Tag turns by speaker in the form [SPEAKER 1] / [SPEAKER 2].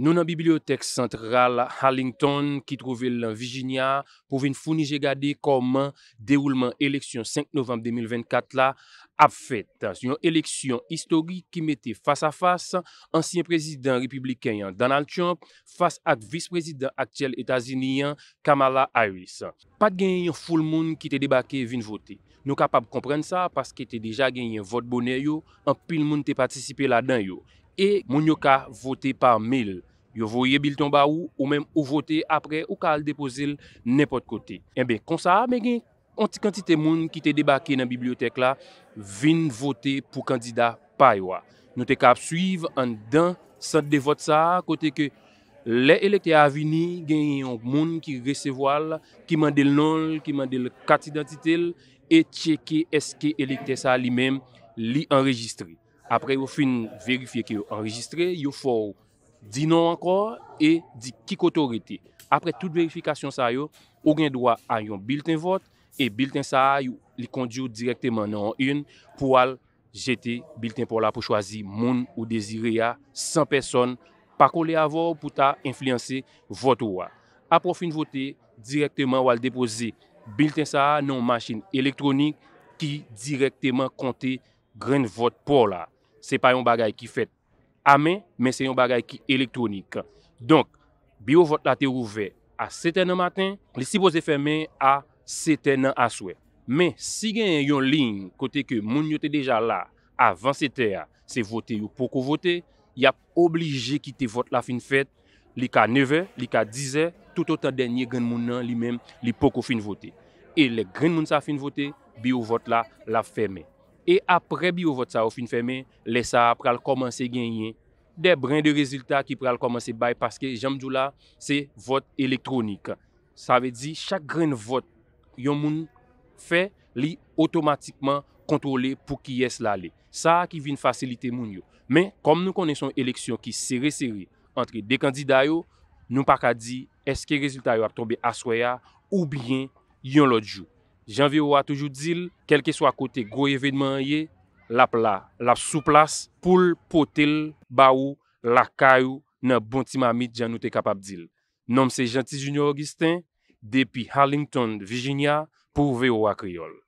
[SPEAKER 1] Nou nan Bibliotek Sentral Hallington ki trove lan Virginia pou ven founi je gade kom deroulement eleksyon 5 novembe 2024 la ap fèt. Sou yon eleksyon istorik ki mette fasa fasa ansyen prezident republiken yon Donald Trump fasa ak vis prezident aktyel Etazini yon Kamala Harris. Pa gen yon foul moun ki te debake vin voti. Nou kapab kompren sa paske te deja gen yon vot bonen yo, an pil moun te patisipe la dan yo. E moun yo ka voti par mil. Yo vouye bilton ba ou, ou mèm ou vote apre ou kal depozil, nèpot kote. E eh bè konsa, mè gen yon ti kantite moun ki te debake nan bibliotek la, vin vote pou kandida paywa. Nou te kap suive an dan sent de vote sa, kote ke le elekte avini gen yon moun ki resevoal, ki mandel nol, ki mandel kat identitel, e cheke eske elekte sa li mèm li enregistre. Apre yo fin verifiye ki yo enregistre, yo fò ou. Di nou ankor e di kik otorite. Apre tout verifikasyon sa yo, ou gen dwa a yon bilten vot e bilten sa yo li kondyo direktyman nan yon pou al jete bilten pou la pou chwazi moun ou dezire ya san person pa kou le avor pou ta infliansi vot ou a. A profi nou voti, direktyman ou al depozi bilten sa yo nan manchin elektronik ki direktyman konte gren vot pou la. Se pa yon bagay ki fet A men, men se yon bagay ki elektronik. Donk, bi yo vot la te ouve a 7 nan matin, li si boze fè men a 7 nan aswe. Men, si gen yon lin kote ke moun yote deja la a 27, se vote yon poko vote, yap oblige kite vot la fin fet, li ka 9, li ka 10, tout an denye gen moun nan li men li poko fin vote. E le gen moun sa fin vote, bi yo vot la la fè men. E apre biyo vot sa ou fin fèmen, le sa ap pral komanse genyen. De brin de rezultat ki pral komanse bay paske jamdou la, se vot elektronik. Sa ve di, chak gren vot, yon moun fè li otomatikman kontrole pou ki yes la le. Sa ki vin fasilite moun yo. Men, kom nou kone son eleksyon ki seri seri antre de kandida yo, nou pak a di eske rezultat yo ap tombe aswaya ou bien yon lot jou. Jan vewa toujou dil, kelke swa kote goye vedman ye, lapla, la souplas, poul, potil, baou, la kayou, nan bonti mamit jan nou te kapap dil. Nom se Gentil Junior Augustin, depi Harlington, Virginia, pou vewa kriol.